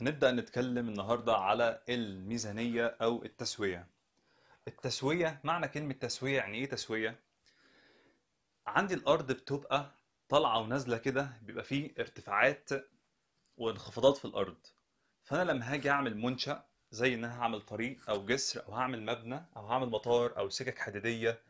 هنبدأ نتكلم النهاردة على الميزانية أو التسوية التسوية معنى كلمة تسوية يعني إيه تسوية؟ عندي الأرض بتبقى طالعة ونازلة كده بيبقى فيه ارتفاعات وانخفاضات في الأرض فأنا لما هاجي أعمل منشأ زي إن أنا هعمل طريق أو جسر أو هعمل مبنى أو هعمل مطار أو سكك حديدية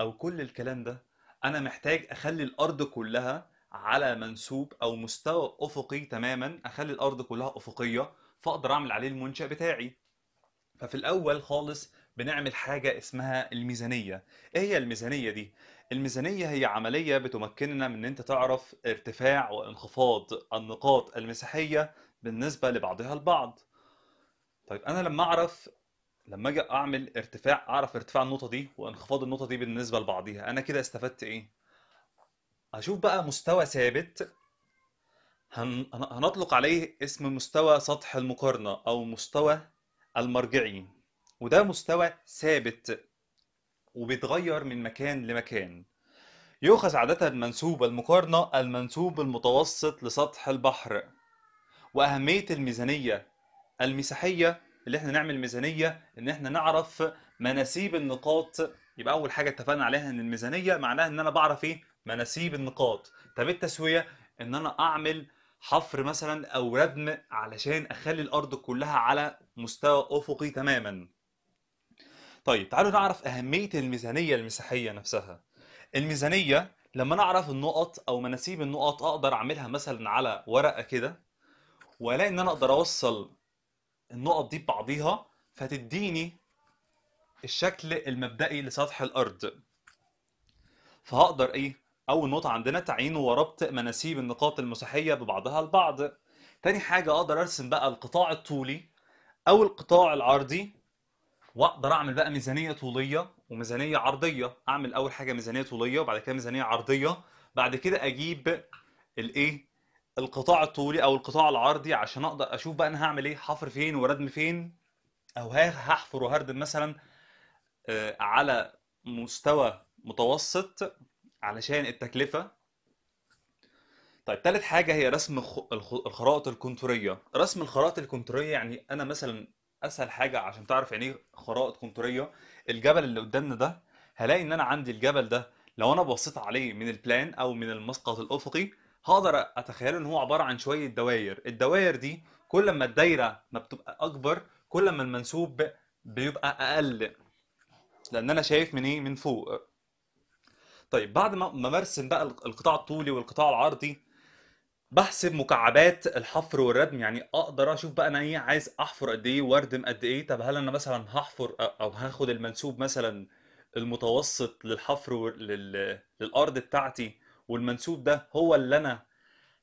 أو كل الكلام ده أنا محتاج أخلي الأرض كلها على منسوب او مستوى افقي تماما اخلي الارض كلها افقيه فاقدر اعمل عليه المنشا بتاعي ففي الاول خالص بنعمل حاجه اسمها الميزانيه ايه هي الميزانيه دي الميزانيه هي عمليه بتمكننا من ان انت تعرف ارتفاع وانخفاض النقاط المساحيه بالنسبه لبعضها البعض طيب انا لما اعرف لما اجي اعمل ارتفاع اعرف ارتفاع النقطه دي وانخفاض النقطه دي بالنسبه لبعضها انا كده استفدت ايه هشوف بقى مستوى ثابت هن... هنطلق عليه اسم مستوى سطح المقارنة أو مستوى المرجعي وده مستوى ثابت وبيتغير من مكان لمكان يؤخذ عادة منسوب المقارنة المنسوب المتوسط لسطح البحر وأهمية الميزانية المساحية اللي احنا نعمل ميزانية ان احنا نعرف مناسيب النقاط يبقى أول حاجة اتفقنا عليها ان الميزانية معناها ان أنا بعرف ايه مناسيب النقاط طب التسويه ان انا اعمل حفر مثلا او ردم علشان اخلي الارض كلها على مستوى افقي تماما طيب تعالوا نعرف اهميه الميزانيه المساحيه نفسها الميزانيه لما نعرف النقط او مناسيب النقط اقدر اعملها مثلا على ورقه كده والاقي ان انا اقدر اوصل النقط دي ببعضيها فتديني الشكل المبدئي لسطح الارض فهقدر ايه أول نقطة عندنا تعيين وربط مناسيب النقاط المساحية ببعضها البعض. تاني حاجة أقدر أرسم بقى القطاع الطولي أو القطاع العرضي وأقدر أعمل بقى ميزانية طولية وميزانية عرضية، أعمل أول حاجة ميزانية طولية وبعد كده ميزانية عرضية، بعد كده أجيب الإيه؟ القطاع الطولي أو القطاع العرضي عشان أقدر أشوف بقى أنا هعمل إيه؟ حفر فين وردم فين؟ أو هحفر وهردم مثلا آه، على مستوى متوسط علشان التكلفه طيب ثالث حاجه هي رسم الخرائط الكونتوريه رسم الخرائط الكونتوريه يعني انا مثلا اسهل حاجه عشان تعرف يعني ايه خرائط كونتوريه الجبل اللي قدامنا ده هلاقي ان انا عندي الجبل ده لو انا بصيت عليه من البلان او من المسقط الافقي هقدر اتخيله ان هو عباره عن شويه دوائر الدوائر دي كل ما الدايره ما بتبقى اكبر كل ما المنسوب بيبقى اقل لان انا شايف من ايه من فوق طيب بعد ما برسم بقى القطاع الطولي والقطاع العرضي بحسب مكعبات الحفر والردم يعني اقدر اشوف بقى انا ايه عايز احفر قد ايه واردم قد ايه طب هل انا مثلا هحفر او هاخد المنسوب مثلا المتوسط للحفر لل... للارض بتاعتي والمنسوب ده هو اللي انا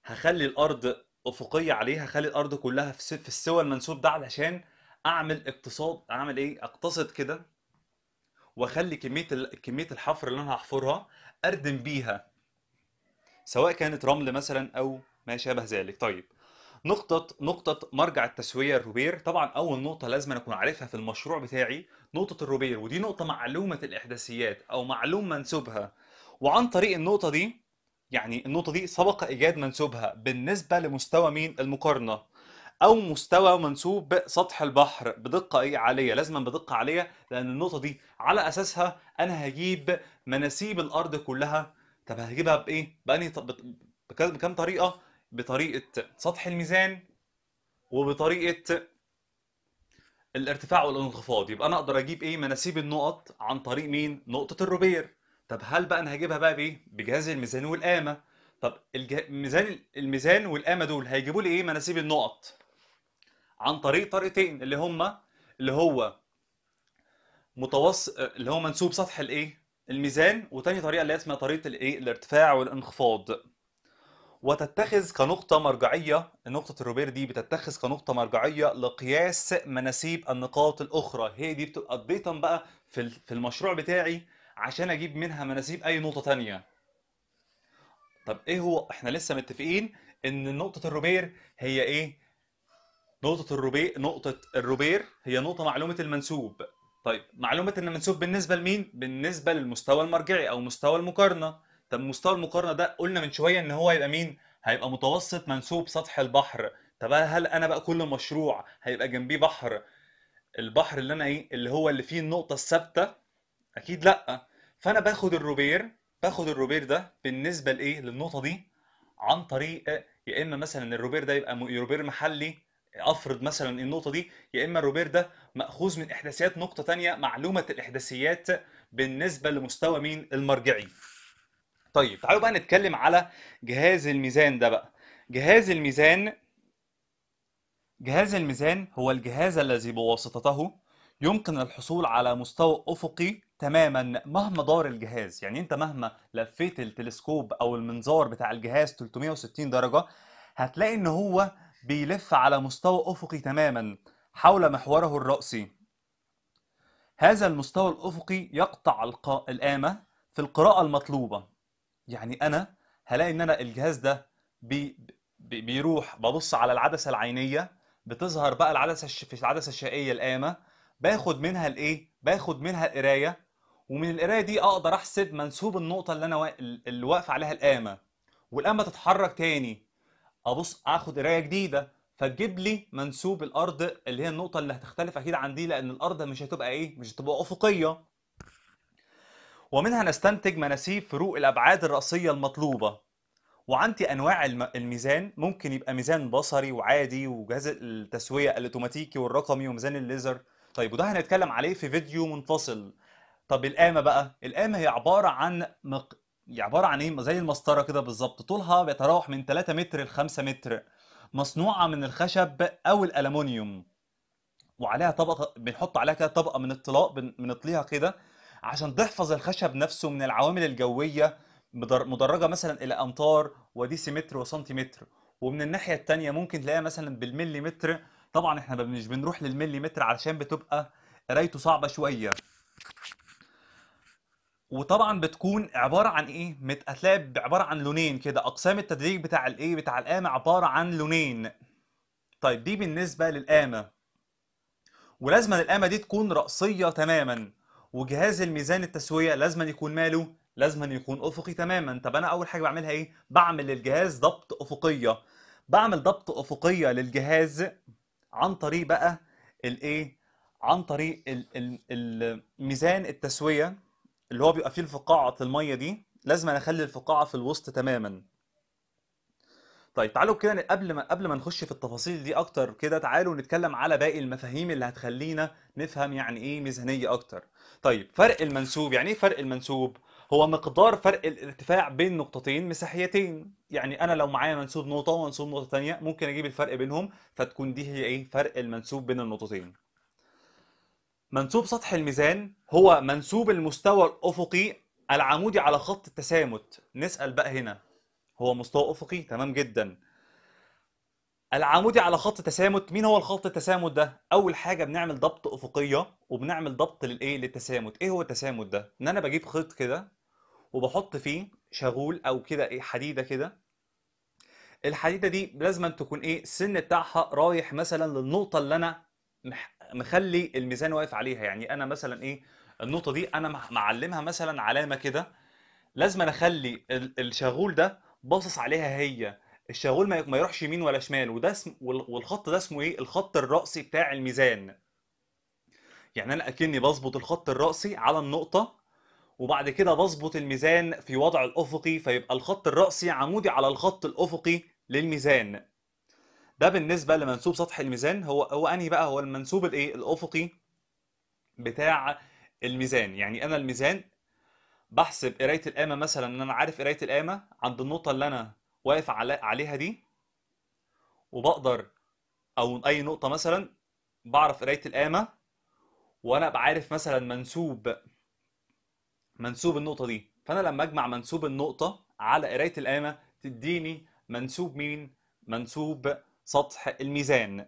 هخلي الارض افقيه عليه هخلي الارض كلها في, في السوى المنسوب ده علشان اعمل اقتصاد اعمل ايه اقتصد كده واخلي كميه كميه الحفر اللي انا هحفرها اردم بيها سواء كانت رمل مثلا او ما شابه ذلك طيب نقطة نقطة مرجع التسوية الروبير طبعا أول نقطة لازم أكون عارفها في المشروع بتاعي نقطة الروبير ودي نقطة معلومة الإحداثيات أو معلوم منسوبها وعن طريق النقطة دي يعني النقطة دي سبق إيجاد منسوبها بالنسبة لمستوى مين المقارنة او مستوى منسوب سطح البحر بدقه ايه عاليه لازما بدقه عاليه لان النقطه دي على اساسها انا هجيب مناسيب الارض كلها طب هجيبها بايه باني بكام طريقه بطريقه سطح الميزان وبطريقه الارتفاع والانخفاض يبقى انا اقدر اجيب ايه مناسيب النقط عن طريق مين نقطه الروبير طب هل بقى انا هجيبها بقى بايه بجهاز الميزان والقامه طب الميزان الميزان والقامه دول هيجيبوا لي ايه مناسيب النقط عن طريق طريقتين اللي هما اللي هو متوسط اللي هو منسوب سطح الايه الميزان وتاني طريقه اللي اسمها طريقه الايه الارتفاع والانخفاض وتتخذ كنقطة مرجعية نقطة الروبير دي بتتخذ كنقطة مرجعية لقياس مناسيب النقاط الأخرى هي دي بتبقى الديتا بقى في في المشروع بتاعي عشان أجيب منها مناسيب أي نقطة تانية طب إيه هو إحنا لسه متفقين إن نقطة الروبير هي إيه نقطة الروبي نقطة الروبير هي نقطة معلومة المنسوب طيب معلومة ان المنسوب بالنسبة لمين؟ بالنسبة للمستوى المرجعي او مستوى المقارنة طب مستوى المقارنة ده قلنا من شوية ان هو هيبقى مين؟ هيبقى متوسط منسوب سطح البحر طب هل انا بقى كل مشروع هيبقى جنبيه بحر البحر اللي انا ايه اللي هو اللي فيه النقطة الثابتة اكيد لا فانا باخد الروبير باخد الروبير ده بالنسبة لايه للنقطة دي عن طريق يا اما مثلا الروبير ده يبقى روبير محلي افرض مثلا النقطه دي يا اما الروبير ده ماخوذ من احداثيات نقطه تانية معلومه الاحداثيات بالنسبه لمستوى مين المرجعي طيب تعالوا بقى نتكلم على جهاز الميزان ده بقى جهاز الميزان جهاز الميزان هو الجهاز الذي بواسطته يمكن الحصول على مستوى افقي تماما مهما دار الجهاز يعني انت مهما لفيت التلسكوب او المنظار بتاع الجهاز 360 درجه هتلاقي ان هو بيلف على مستوى أفقي تماما حول محوره الرأسي هذا المستوى الأفقي يقطع القامة في القراءة المطلوبة يعني أنا هلاقي إن أنا الجهاز ده بي بيروح ببص على العدسة العينية بتظهر بقى العدسة الش... في العدسة الشائيه القامة باخد منها الإيه؟ باخد منها القراية ومن القراية دي أقدر أحسب منسوب النقطة اللي أنا اللي واقف عليها القامة والقامة تتحرك تاني ابص اخد قرايه جديده فتجيب لي منسوب الارض اللي هي النقطه اللي هتختلف اكيد عن دي لان الارض مش هتبقى ايه مش هتبقى افقيه ومنها نستنتج مناسيب فروق الابعاد الراسيه المطلوبه وعندي انواع الميزان ممكن يبقى ميزان بصري وعادي وجهاز التسويه الاوتوماتيكي والرقمي وميزان الليزر طيب وده هنتكلم عليه في فيديو منفصل طب القامه بقى القامه هي عباره عن مق... يعني عباره عن ايه زي المسطره كده بالظبط طولها بيتراوح من 3 متر ل 5 متر مصنوعه من الخشب او الالومنيوم وعليها طبقه بنحط عليها كده طبقه من الطلاء بنطليها كده عشان تحفظ الخشب نفسه من العوامل الجويه مدرجه مثلا الى امتار وديسيمتر وسنتيمتر ومن الناحيه الثانيه ممكن تلاقيها مثلا بالمليمتر طبعا احنا مش بنروح للمليمتر علشان بتبقى قرايته صعبه شويه وطبعا بتكون عباره عن ايه هتلاقي عباره عن لونين كده اقسام التدريج بتاع الايه بتاع القامه عباره عن لونين طيب دي بالنسبه للقامه ولازم القامه دي تكون راسيه تماما وجهاز الميزان التسويه لازم يكون ماله لازم يكون افقي تماما طب انا اول حاجه بعملها ايه بعمل للجهاز ضبط افقيه بعمل ضبط افقيه للجهاز عن طريق بقى الايه عن طريق الميزان التسويه اللي هو بيبقى فيه الفقاعة المية دي لازم انا اخلي الفقاعة في الوسط تماما طيب تعالوا كده قبل ما قبل ما نخش في التفاصيل دي اكتر كده تعالوا نتكلم على باقي المفاهيم اللي هتخلينا نفهم يعني ايه ميزانيه اكتر طيب فرق المنسوب يعني ايه فرق المنسوب هو مقدار فرق الارتفاع بين نقطتين مساحيتين يعني انا لو معايا منسوب نقطه ومنسوب نقطه ثانيه ممكن اجيب الفرق بينهم فتكون دي هي ايه فرق المنسوب بين النقطتين منسوب سطح الميزان هو منسوب المستوى الأفقي العمودي على خط التسامت نسأل بقى هنا هو مستوى أفقي تمام جدا العمودي على خط التسامت مين هو الخط التسامت ده اول حاجه بنعمل ضبط افقيه وبنعمل ضبط للايه للتسامت ايه هو التسامت ده ان انا بجيب خيط كده وبحط فيه شغول او كده ايه حديده كده الحديده دي لازم تكون ايه السن بتاعها رايح مثلا للنقطه اللي انا مخلي الميزان واقف عليها يعني انا مثلا ايه النقطه دي انا معلمها مثلا علامه كده لازم أنا اخلي الشغول ده باصص عليها هي الشغول ما يروحش يمين ولا شمال وده اسم والخط ده اسمه ايه الخط الرأسي بتاع الميزان يعني انا اكني بظبط الخط الرأسي على النقطه وبعد كده بظبط الميزان في وضع الافقي فيبقى الخط الرأسي عمودي على الخط الافقي للميزان ده بالنسبه لمنسوب سطح الميزان هو هو انهي بقى هو المنسوب الايه الافقي بتاع الميزان يعني انا الميزان بحسب قرايه القامه مثلا ان انا عارف قرايه القامه عند النقطه اللي انا واقف عليها دي وبقدر او اي نقطه مثلا بعرف قرايه القامه وانا ابقى عارف مثلا منسوب منسوب النقطه دي فانا لما اجمع منسوب النقطه على قرايه القامه تديني منسوب مين منسوب سطح الميزان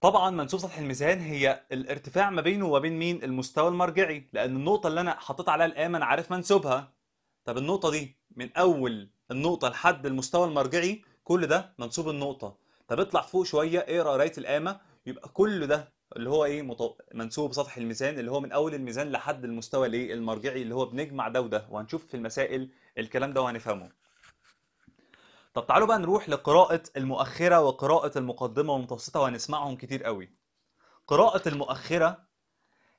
طبعا منسوب سطح الميزان هي الارتفاع ما بينه وما بين مين المستوى المرجعي لان النقطه اللي انا حطيت عليها القلم انا عارف منسوبها طب النقطه دي من اول النقطه لحد المستوى المرجعي كل ده منسوب النقطه طب اطلع فوق شويه اقرا قرايه القامه يبقى كل ده اللي هو ايه مطو... منسوب سطح الميزان اللي هو من اول الميزان لحد المستوى الايه المرجعي اللي هو بنجمع ده وده وهنشوف في المسائل الكلام ده وهنفهمه طب تعالوا بقى نروح لقراءة المؤخرة وقراءة المقدمة والمتوسطة وهنسمعهم كتير قوي قراءة المؤخرة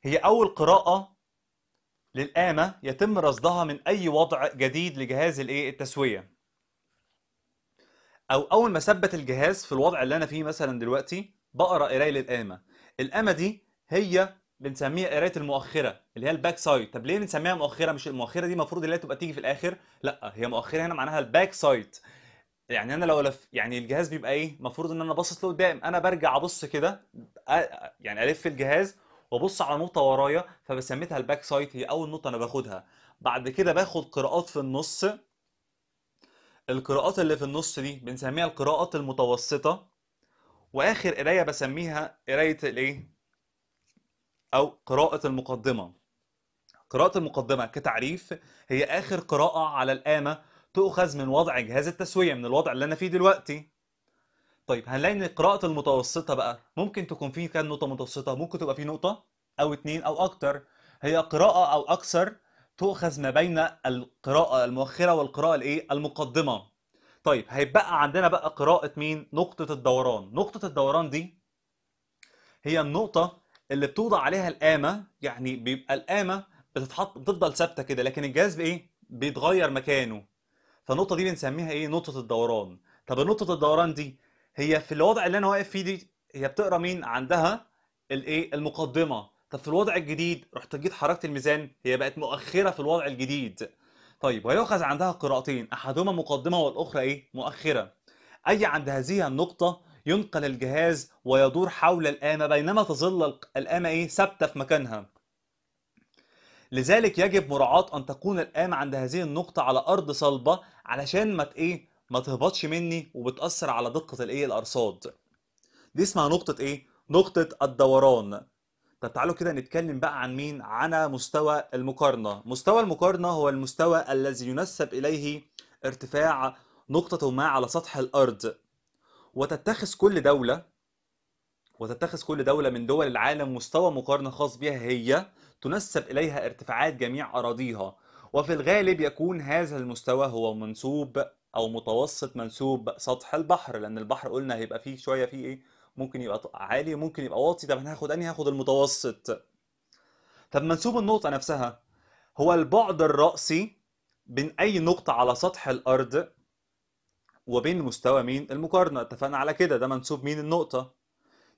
هي أول قراءة للآمة يتم رصدها من أي وضع جديد لجهاز الإيه التسوية أو أول ما ثبت الجهاز في الوضع اللي أنا فيه مثلا دلوقتي بقرأ قراية للآمة الآمة دي هي بنسميها قرايه المؤخره اللي هي الباك سايد طب ليه بنسميها مؤخره مش المؤخره دي المفروض اللي هي تبقى تيجي في الاخر لا هي مؤخره هنا معناها الباك سايد يعني انا لو لف يعني الجهاز بيبقى ايه المفروض ان انا باصص لقدام انا برجع ابص كده يعني الف الجهاز وابص على نقطه ورايا فبسميتها الباك سايت هي اول نقطه انا باخدها بعد كده باخد قراءات في النص القراءات اللي في النص دي بنسميها القراءات المتوسطه واخر قرايه بسميها قرايه الايه او قراءه المقدمه قراءه المقدمه كتعريف هي اخر قراءه على القامه تؤخذ من وضع جهاز التسوية من الوضع اللي أنا فيه دلوقتي طيب هنلاقي إن قراءة المتوسطة بقى ممكن تكون فيه كام نقطة متوسطة ممكن تبقى فيه نقطة أو اتنين أو أكتر هي قراءة أو أكثر تؤخذ ما بين القراءة المؤخرة والقراءة الإيه المقدمة طيب هيبقى عندنا بقى قراءة مين نقطة الدوران نقطة الدوران دي هي النقطة اللي بتوضع عليها القامة يعني بيبقى القامة بتتحط بتفضل ثابتة كده لكن الجهاز بإيه بيتغير مكانه فالنقطه دي بنسميها ايه نقطه الدوران طب نقطه الدوران دي هي في الوضع اللي انا واقف فيه دي هي بتقرا مين عندها الايه المقدمه طب في الوضع الجديد رحت جيت حركت الميزان هي بقت مؤخره في الوضع الجديد طيب ويؤخذ عندها قراءتين احدهما مقدمه والاخرى ايه مؤخره اي عند هذه النقطه ينقل الجهاز ويدور حول الآمة بينما تظل الآمة ايه ثابتة في مكانها لذلك يجب مراعاة أن تكون الآن عند هذه النقطة على أرض صلبة علشان ما إيه ما تهبطش مني وبتأثر على دقة الإيه الأرصاد دي اسمها نقطة إيه نقطة الدوران طب تعالوا كده نتكلم بقى عن مين على مستوى المقارنة مستوى المقارنة هو المستوى الذي ينسب إليه ارتفاع نقطة ما على سطح الأرض وتتخذ كل دولة وتتخذ كل دولة من دول العالم مستوى مقارنة خاص بها هي تنسب إليها ارتفاعات جميع أراضيها وفي الغالب يكون هذا المستوى هو منسوب أو متوسط منسوب سطح البحر لأن البحر قلنا هيبقى فيه شوية فيه إيه ممكن يبقى عالي وممكن يبقى واطي طب أنا هاخد أنهي هاخد المتوسط طب منسوب النقطة نفسها هو البعد الرأسي بين أي نقطة على سطح الأرض وبين مستوى مين المقارنة اتفقنا على كده ده منسوب مين النقطة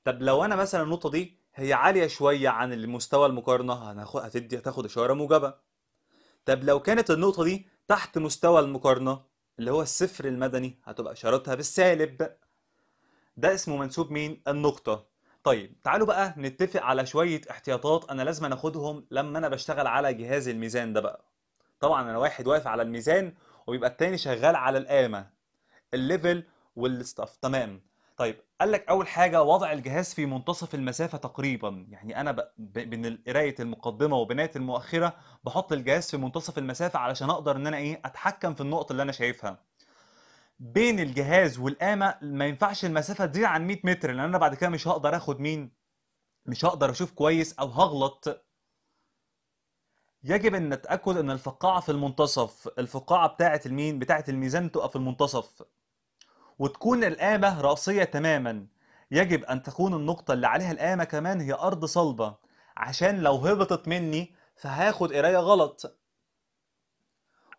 طب لو أنا مثلا النقطة دي هي عالية شوية عن المستوى المقارنة هناخد هتدي هتاخد إشارة موجبة طب لو كانت النقطة دي تحت مستوى المقارنة اللي هو الصفر المدني هتبقى إشارتها بالسالب ده اسمه منسوب مين؟ النقطة طيب تعالوا بقى نتفق على شوية احتياطات أنا لازم أخدهم لما أنا بشتغل على جهاز الميزان ده بقى طبعا أنا واحد واقف على الميزان وبيبقى التاني شغال على القامة الليفل والستاف تمام طيب قال لك اول حاجه وضع الجهاز في منتصف المسافه تقريبا يعني انا بين قرايه المقدمه وبنايه المؤخره بحط الجهاز في منتصف المسافه علشان اقدر ان انا ايه اتحكم في النقط اللي انا شايفها بين الجهاز والقامه ما ينفعش المسافه تزيد عن 100 متر لان انا بعد كده مش هقدر اخد مين مش هقدر اشوف كويس او هغلط يجب ان نتاكد ان الفقاعه في المنتصف الفقاعه بتاعه المين بتاعه الميزان تقف في المنتصف وتكون القامة رأسية تماما يجب أن تكون النقطة اللي عليها القامة كمان هي أرض صلبة عشان لو هبطت مني فهاخد قراية غلط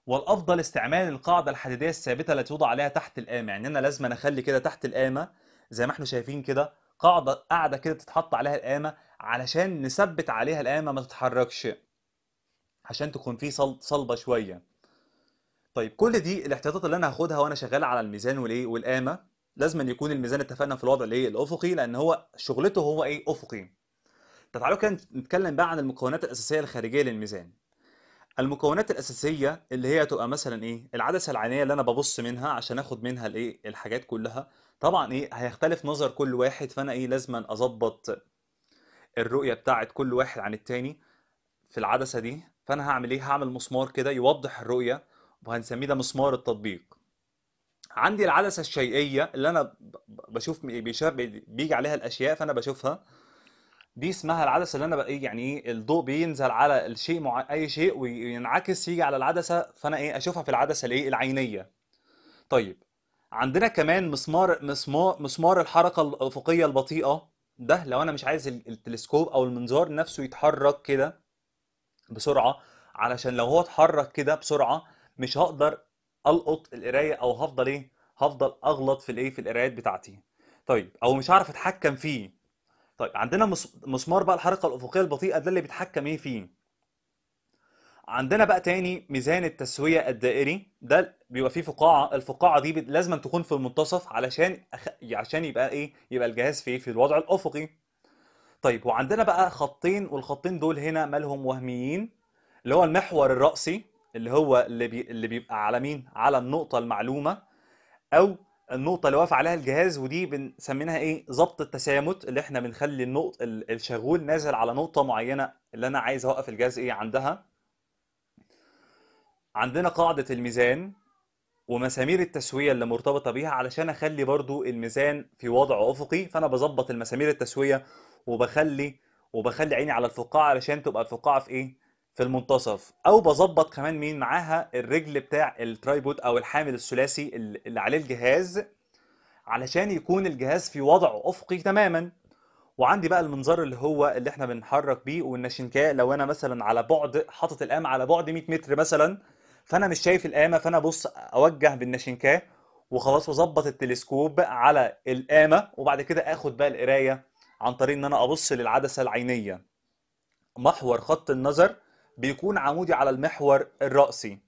والأفضل استعمال القاعدة الحديدية الثابتة التي توضع عليها تحت القامة يعني أنا لازم أخلي كده تحت القامة زي ما احنا شايفين كده قاعدة قاعدة كده تتحط عليها القامة علشان نثبت عليها القامة ما تتحركش عشان تكون فيه صلبة شوية طيب كل دي الاحتياطات اللي انا هاخدها وانا شغال على الميزان والايه والقامه لازم أن يكون الميزان اتفقنا في الوضع الايه الافقي لان هو شغلته هو ايه افقي طب تعالوا كده نتكلم بقى عن المكونات الاساسيه الخارجيه للميزان المكونات الاساسيه اللي هي تبقى مثلا ايه العدسه العينيه اللي انا ببص منها عشان اخد منها الايه الحاجات كلها طبعا ايه هيختلف نظر كل واحد فانا ايه لازم اظبط الرؤيه بتاعه كل واحد عن التاني في العدسه دي فانا هعمل ايه هعمل مسمار كده يوضح الرؤيه وهنسميه ده مسمار التطبيق عندي العدسه الشيئيه اللي انا بشوف بيشاف بيجي عليها الاشياء فانا بشوفها دي اسمها العدسه اللي انا بقى إيه، يعني ايه الضوء بينزل على الشيء مع اي شيء وينعكس يجي على العدسه فانا ايه اشوفها في العدسه الايه العينيه طيب عندنا كمان مسمار مسمار مسمار الحركه الافقيه البطيئه ده لو انا مش عايز التلسكوب او المنظار نفسه يتحرك كده بسرعه علشان لو هو اتحرك كده بسرعه مش هقدر القط القرايه او هفضل ايه هفضل اغلط في الايه في القرايات بتاعتي طيب او مش هعرف اتحكم فيه طيب عندنا مسمار بقى الحركه الافقيه البطيئه ده اللي بيتحكم ايه فيه عندنا بقى تاني ميزان التسويه الدائري ده بيبقى فيه فقاعه الفقاعه دي لازم تكون في المنتصف علشان أخ... عشان يبقى ايه يبقى الجهاز في إيه؟ في الوضع الافقي طيب وعندنا بقى خطين والخطين دول هنا مالهم وهميين اللي هو المحور الرأسي اللي هو اللي, بي... اللي بيبقى على مين على النقطه المعلومه او النقطه اللي واقف عليها الجهاز ودي بنسميها ايه ضبط التسامت اللي احنا بنخلي النقط الشغول نازل على نقطه معينه اللي انا عايز اوقف الجهاز ايه عندها عندنا قاعده الميزان ومسامير التسويه اللي مرتبطه بيها علشان اخلي برضو الميزان في وضع افقي فانا بظبط المسامير التسويه وبخلي وبخلي عيني على الفقاعه علشان تبقى الفقاعه في ايه في المنتصف او بظبط كمان مين معاها الرجل بتاع الترايبود او الحامل الثلاثي اللي عليه الجهاز علشان يكون الجهاز في وضع افقي تماما وعندي بقى المنظار اللي هو اللي احنا بنحرك بيه والناشنكاء لو انا مثلا على بعد حاطط القامه على بعد 100 متر مثلا فانا مش شايف القامه فانا بص اوجه بالناشنكاء وخلاص وظبط التلسكوب على القامه وبعد كده اخد بقى القرايه عن طريق ان انا ابص للعدسه العينيه محور خط النظر بيكون عمودي على المحور الرأسي